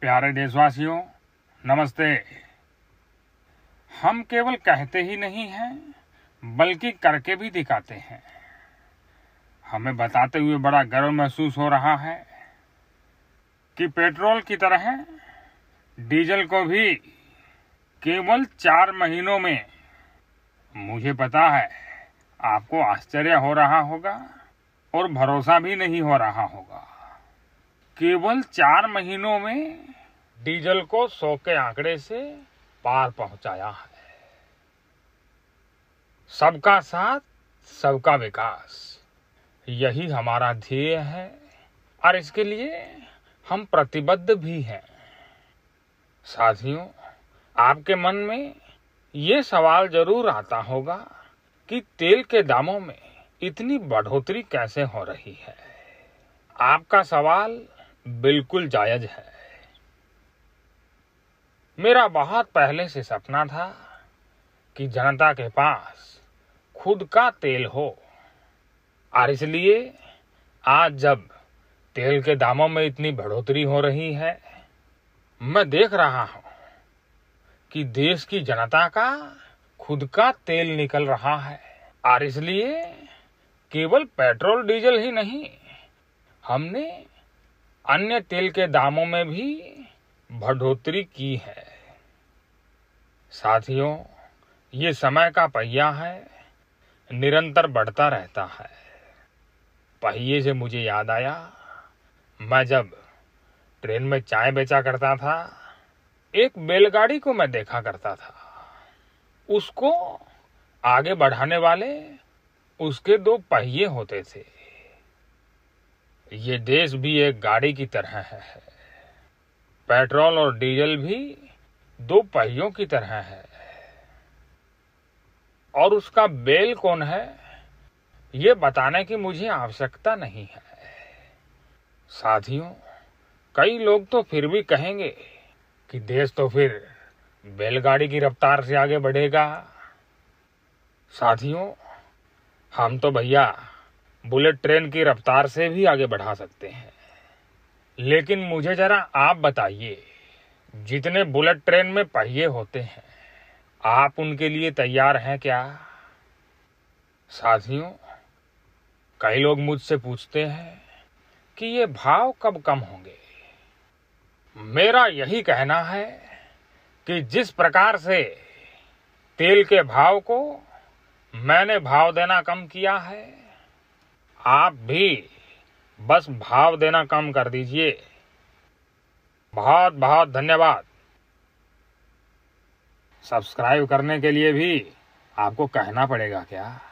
प्यारे देशवासियों नमस्ते हम केवल कहते ही नहीं हैं बल्कि करके भी दिखाते हैं हमें बताते हुए बड़ा गर्व महसूस हो रहा है कि पेट्रोल की तरह डीजल को भी केवल चार महीनों में मुझे पता है आपको आश्चर्य हो रहा होगा और भरोसा भी नहीं हो रहा होगा केवल चार महीनों में डीजल को सौ के आंकड़े से पार पहुंचाया है सबका साथ सबका विकास यही हमारा ध्येय है और इसके लिए हम प्रतिबद्ध भी हैं साथियों आपके मन में ये सवाल जरूर आता होगा कि तेल के दामों में इतनी बढ़ोतरी कैसे हो रही है आपका सवाल बिल्कुल जायज है मेरा बहुत पहले से सपना था कि जनता के पास खुद का तेल हो और इसलिए आज जब तेल के दामों में इतनी बढ़ोतरी हो रही है मैं देख रहा हूं कि देश की जनता का खुद का तेल निकल रहा है और इसलिए केवल पेट्रोल डीजल ही नहीं हमने अन्य तेल के दामों में भी बढ़ोतरी की है साथियों ये समय का पहिया है निरंतर बढ़ता रहता है पहिए से मुझे याद आया मैं जब ट्रेन में चाय बेचा करता था एक बैलगाड़ी को मैं देखा करता था उसको आगे बढ़ाने वाले उसके दो पहिए होते थे ये देश भी एक गाड़ी की तरह है पेट्रोल और डीजल भी दो पहियों की तरह है और उसका बेल कौन है ये बताने की मुझे आवश्यकता नहीं है साथियों कई लोग तो फिर भी कहेंगे कि देश तो फिर बैलगाड़ी की रफ्तार से आगे बढ़ेगा साथियों हम तो भैया बुलेट ट्रेन की रफ्तार से भी आगे बढ़ा सकते हैं लेकिन मुझे जरा आप बताइए जितने बुलेट ट्रेन में पहिए होते हैं आप उनके लिए तैयार हैं क्या साथियों कई लोग मुझसे पूछते हैं कि ये भाव कब कम होंगे मेरा यही कहना है कि जिस प्रकार से तेल के भाव को मैंने भाव देना कम किया है आप भी बस भाव देना कम कर दीजिए बहुत बहुत धन्यवाद सब्सक्राइब करने के लिए भी आपको कहना पड़ेगा क्या